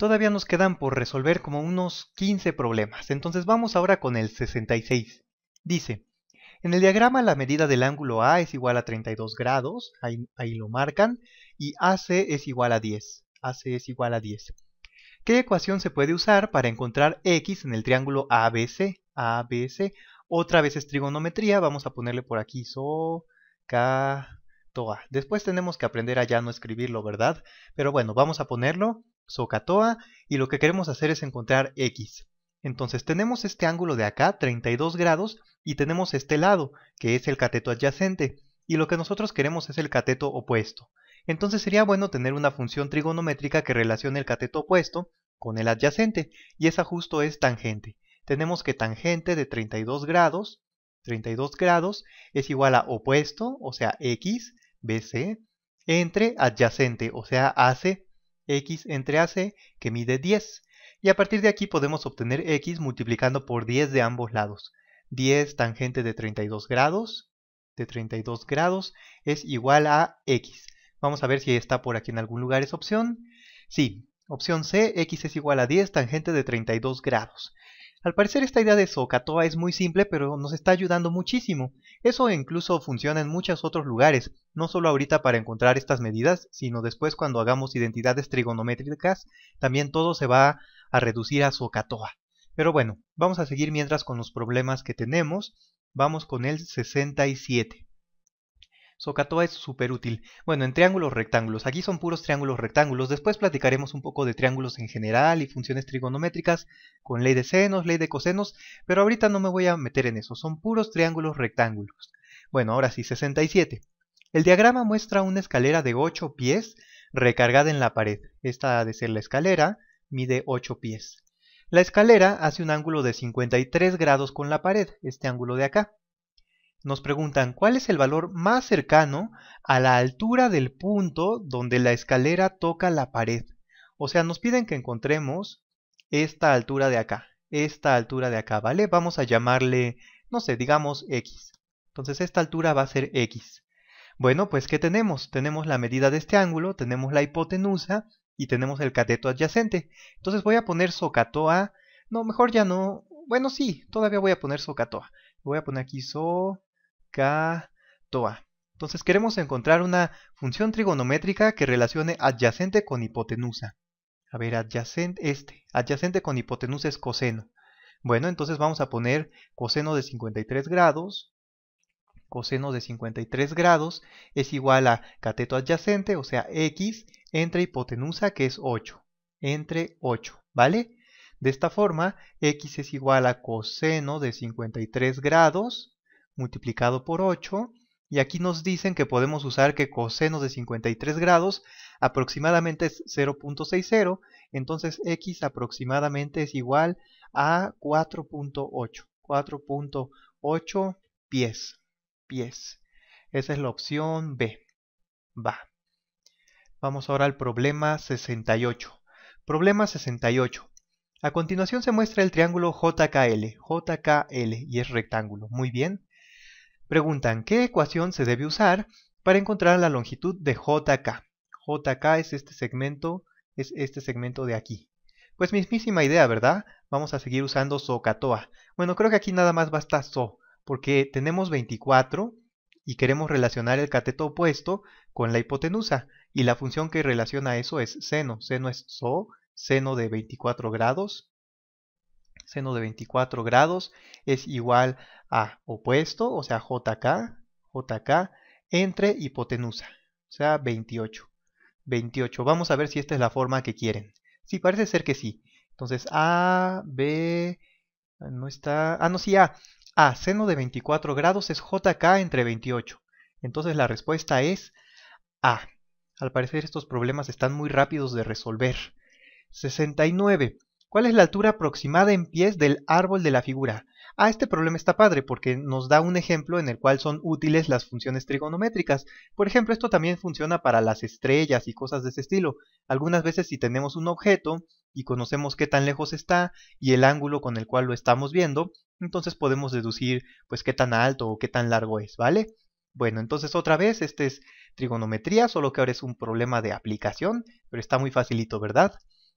Todavía nos quedan por resolver como unos 15 problemas, entonces vamos ahora con el 66. Dice, en el diagrama la medida del ángulo A es igual a 32 grados, ahí, lo marcan, y AC es igual a 10. AC es igual a 10. ¿Qué ecuación se puede usar para encontrar X en el triángulo ABC? ABC. Otra vez es trigonometría, vamos a ponerle por aquí SO, Después tenemos que aprender a ya no escribirlo, ¿verdad? Pero bueno, vamos a ponerlo, socatoa, y lo que queremos hacer es encontrar X. Entonces tenemos este ángulo de acá, 32 grados, y tenemos este lado, que es el cateto adyacente, y lo que nosotros queremos es el cateto opuesto. Entonces sería bueno tener una función trigonométrica que relacione el cateto opuesto con el adyacente, y esa justo es tangente. Tenemos que tangente de 32 grados, 32 grados es igual a opuesto, o sea, x, BC entre adyacente, o sea, AC, X entre AC, que mide 10. Y a partir de aquí podemos obtener X multiplicando por 10 de ambos lados. 10 tangente de 32 grados, de 32 grados, es igual a X. Vamos a ver si está por aquí en algún lugar esa opción. Sí, opción C, X es igual a 10 tangente de 32 grados. Al parecer esta idea de Socatoa es muy simple, pero nos está ayudando muchísimo. Eso incluso funciona en muchos otros lugares, no solo ahorita para encontrar estas medidas, sino después cuando hagamos identidades trigonométricas, también todo se va a reducir a Sokatoa. Pero bueno, vamos a seguir mientras con los problemas que tenemos. Vamos con el 67. Sokatoa es súper útil. Bueno, en triángulos rectángulos. Aquí son puros triángulos rectángulos. Después platicaremos un poco de triángulos en general y funciones trigonométricas con ley de senos, ley de cosenos, pero ahorita no me voy a meter en eso. Son puros triángulos rectángulos. Bueno, ahora sí, 67. El diagrama muestra una escalera de 8 pies recargada en la pared. Esta ha de ser la escalera, mide 8 pies. La escalera hace un ángulo de 53 grados con la pared, este ángulo de acá nos preguntan cuál es el valor más cercano a la altura del punto donde la escalera toca la pared. O sea, nos piden que encontremos esta altura de acá, esta altura de acá, ¿vale? Vamos a llamarle, no sé, digamos X. Entonces esta altura va a ser X. Bueno, pues ¿qué tenemos? Tenemos la medida de este ángulo, tenemos la hipotenusa y tenemos el cateto adyacente. Entonces voy a poner socatoa, no, mejor ya no, bueno sí, todavía voy a poner socatoa. Voy a poner aquí so, Toa. Entonces queremos encontrar una función trigonométrica que relacione adyacente con hipotenusa. A ver, adyacente, este, adyacente con hipotenusa es coseno. Bueno, entonces vamos a poner coseno de 53 grados. Coseno de 53 grados es igual a cateto adyacente, o sea, x, entre hipotenusa, que es 8. Entre 8, ¿vale? De esta forma, x es igual a coseno de 53 grados multiplicado por 8 y aquí nos dicen que podemos usar que coseno de 53 grados aproximadamente es 0.60, entonces x aproximadamente es igual a 4.8, 4.8 pies, pies. Esa es la opción B. Va. Vamos ahora al problema 68. Problema 68. A continuación se muestra el triángulo JKL, JKL y es rectángulo. Muy bien preguntan qué ecuación se debe usar para encontrar la longitud de JK. JK es este segmento, es este segmento de aquí. Pues mismísima idea, ¿verdad? Vamos a seguir usando socatoa Bueno, creo que aquí nada más basta SO, porque tenemos 24 y queremos relacionar el cateto opuesto con la hipotenusa. Y la función que relaciona eso es seno. Seno es SO, seno de 24 grados seno de 24 grados es igual a opuesto, o sea, JK, JK, entre hipotenusa, o sea, 28. 28. Vamos a ver si esta es la forma que quieren. Sí, parece ser que sí. Entonces, A, B, ah, no está... Ah, no, sí, A. A, seno de 24 grados es JK entre 28. Entonces la respuesta es A. Al parecer estos problemas están muy rápidos de resolver. 69. ¿Cuál es la altura aproximada en pies del árbol de la figura? Ah, este problema está padre porque nos da un ejemplo en el cual son útiles las funciones trigonométricas. Por ejemplo, esto también funciona para las estrellas y cosas de ese estilo. Algunas veces si tenemos un objeto y conocemos qué tan lejos está y el ángulo con el cual lo estamos viendo, entonces podemos deducir pues qué tan alto o qué tan largo es, ¿vale? Bueno, entonces otra vez, este es trigonometría, solo que ahora es un problema de aplicación, pero está muy facilito, ¿verdad?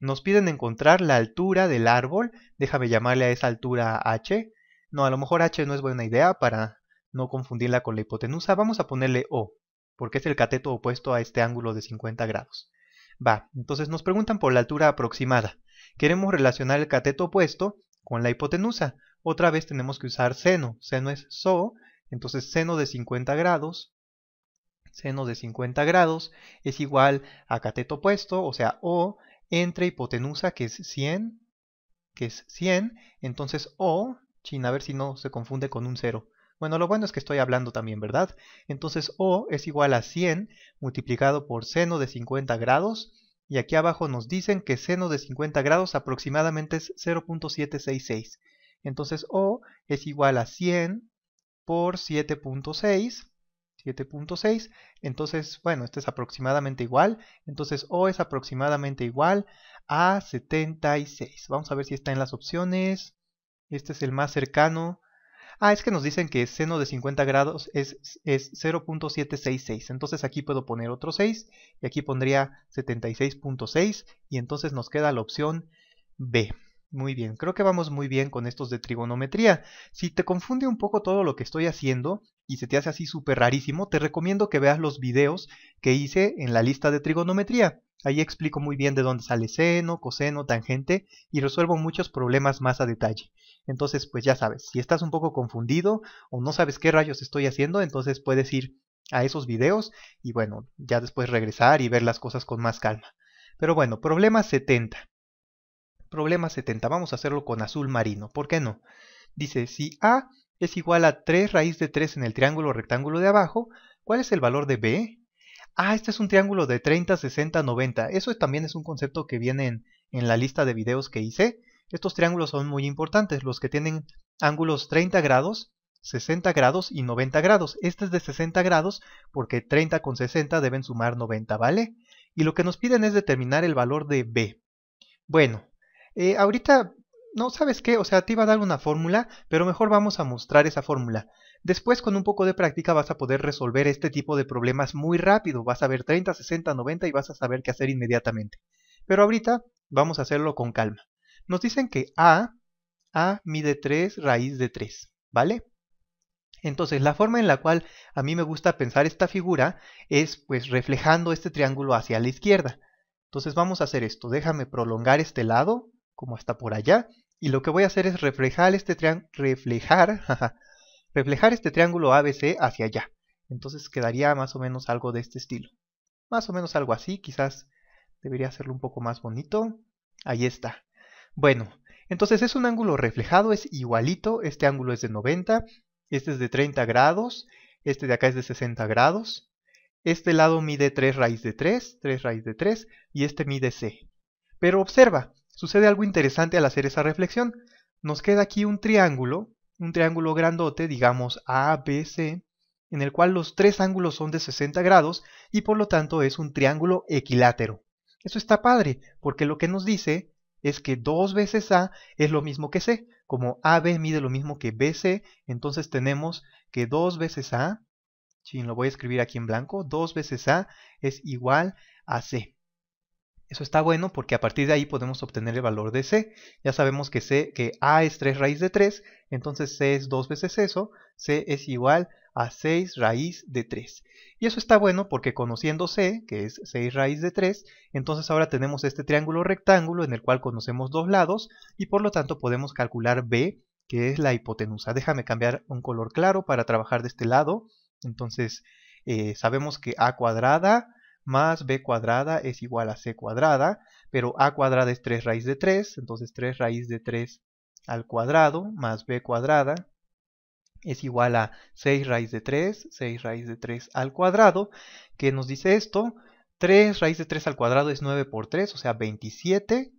Nos piden encontrar la altura del árbol. Déjame llamarle a esa altura h. No, a lo mejor h no es buena idea para no confundirla con la hipotenusa. Vamos a ponerle o, porque es el cateto opuesto a este ángulo de 50 grados. Va, entonces nos preguntan por la altura aproximada. Queremos relacionar el cateto opuesto con la hipotenusa. Otra vez tenemos que usar seno. Seno es so, entonces seno de 50 grados seno de 50 grados es igual a cateto opuesto, o sea, O, entre hipotenusa, que es 100, que es 100, entonces O, chin, a ver si no se confunde con un 0. Bueno, lo bueno es que estoy hablando también, ¿verdad? Entonces O es igual a 100 multiplicado por seno de 50 grados, y aquí abajo nos dicen que seno de 50 grados aproximadamente es 0.766. Entonces O es igual a 100 por 7.6 7.6, entonces, bueno, este es aproximadamente igual, entonces O es aproximadamente igual a 76. Vamos a ver si está en las opciones, este es el más cercano. Ah, es que nos dicen que seno de 50 grados es, es 0.766, entonces aquí puedo poner otro 6 y aquí pondría 76.6 y entonces nos queda la opción B. Muy bien, creo que vamos muy bien con estos de trigonometría. Si te confunde un poco todo lo que estoy haciendo y se te hace así súper rarísimo, te recomiendo que veas los videos que hice en la lista de trigonometría. Ahí explico muy bien de dónde sale seno, coseno, tangente y resuelvo muchos problemas más a detalle. Entonces, pues ya sabes, si estás un poco confundido o no sabes qué rayos estoy haciendo, entonces puedes ir a esos videos y bueno, ya después regresar y ver las cosas con más calma. Pero bueno, problema 70. Problema 70. Vamos a hacerlo con azul marino. ¿Por qué no? Dice, si A es igual a 3 raíz de 3 en el triángulo rectángulo de abajo, ¿cuál es el valor de B? Ah, este es un triángulo de 30, 60, 90. Eso también es un concepto que viene en, la lista de videos que hice. Estos triángulos son muy importantes, los que tienen ángulos 30 grados, 60 grados y 90 grados. Este es de 60 grados porque 30 con 60 deben sumar 90, ¿vale? Y lo que nos piden es determinar el valor de B. Bueno, eh, ahorita, no, ¿sabes qué? O sea, te iba a dar una fórmula, pero mejor vamos a mostrar esa fórmula. Después, con un poco de práctica, vas a poder resolver este tipo de problemas muy rápido. Vas a ver 30, 60, 90 y vas a saber qué hacer inmediatamente. Pero ahorita vamos a hacerlo con calma. Nos dicen que A, A mide 3 raíz de 3, ¿vale? Entonces, la forma en la cual a mí me gusta pensar esta figura es pues reflejando este triángulo hacia la izquierda. Entonces vamos a hacer esto. Déjame prolongar este lado como hasta por allá. Y lo que voy a hacer es reflejar este, triángulo... reflejar, reflejar este triángulo ABC hacia allá. Entonces quedaría más o menos algo de este estilo. Más o menos algo así, quizás debería hacerlo un poco más bonito. Ahí está. Bueno, entonces es un ángulo reflejado, es igualito. Este ángulo es de 90, este es de 30 grados, este de acá es de 60 grados. Este lado mide 3 raíz de 3, 3 raíz de 3 y este mide c. Pero observa, Sucede algo interesante al hacer esa reflexión. Nos queda aquí un triángulo, un triángulo grandote, digamos ABC, en el cual los tres ángulos son de 60 grados y por lo tanto es un triángulo equilátero. Eso está padre, porque lo que nos dice es que 2 veces A es lo mismo que C. Como AB mide lo mismo que BC, entonces tenemos que 2 veces A, sin lo voy a escribir aquí en blanco, 2 veces A es igual a C. Eso está bueno porque a partir de ahí podemos obtener el valor de C. Ya sabemos que, C, que A es 3 raíz de 3, entonces C es dos veces eso. C es igual a 6 raíz de 3. Y eso está bueno porque conociendo C, que es 6 raíz de 3, entonces ahora tenemos este triángulo rectángulo en el cual conocemos dos lados y por lo tanto podemos calcular B, que es la hipotenusa. Déjame cambiar un color claro para trabajar de este lado. Entonces eh, sabemos que A cuadrada más b cuadrada es igual a c cuadrada, pero a cuadrada es 3 raíz de 3, entonces 3 raíz de 3 al cuadrado más b cuadrada es igual a 6 raíz de 3, 6 raíz de 3 al cuadrado, que nos dice esto, 3 raíz de 3 al cuadrado es 9 por 3, o sea 27,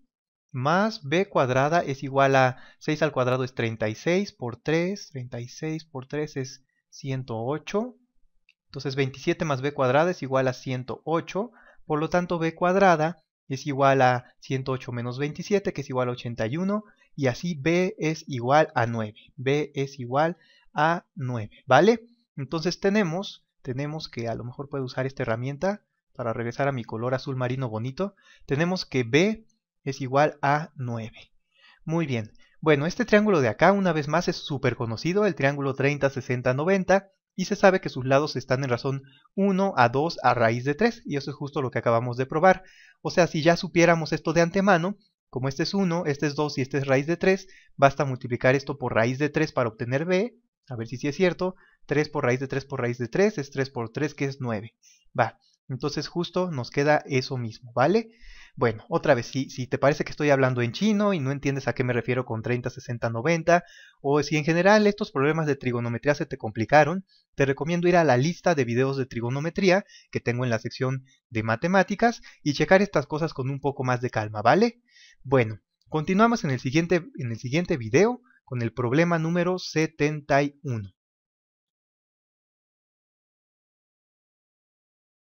más b cuadrada es igual a 6 al cuadrado es 36 por 3, 36 por 3 es 108, entonces 27 más b cuadrada es igual a 108, por lo tanto b cuadrada es igual a 108 menos 27, que es igual a 81, y así b es igual a 9. b es igual a 9, ¿vale? Entonces tenemos, tenemos que a lo mejor puedo usar esta herramienta para regresar a mi color azul marino bonito. Tenemos que b es igual a 9. Muy bien. Bueno, este triángulo de acá, una vez más, es súper conocido, el triángulo 30-60-90 y se sabe que sus lados están en razón 1 a 2 a raíz de 3, y eso es justo lo que acabamos de probar. O sea, si ya supiéramos esto de antemano, como este es 1, este es 2 y este es raíz de 3, basta multiplicar esto por raíz de 3 para obtener b, a ver si sí es cierto, 3 por raíz de 3 por raíz de 3 es 3 por 3 que es 9. Va, entonces justo nos queda eso mismo, ¿vale? Bueno, otra vez, si, te parece que estoy hablando en chino y no entiendes a qué me refiero con 30, 60, 90, o si en general estos problemas de trigonometría se te complicaron, te recomiendo ir a la lista de videos de trigonometría que tengo en la sección de matemáticas y checar estas cosas con un poco más de calma, ¿vale? Bueno, continuamos en el siguiente, en el siguiente video con el problema número 71.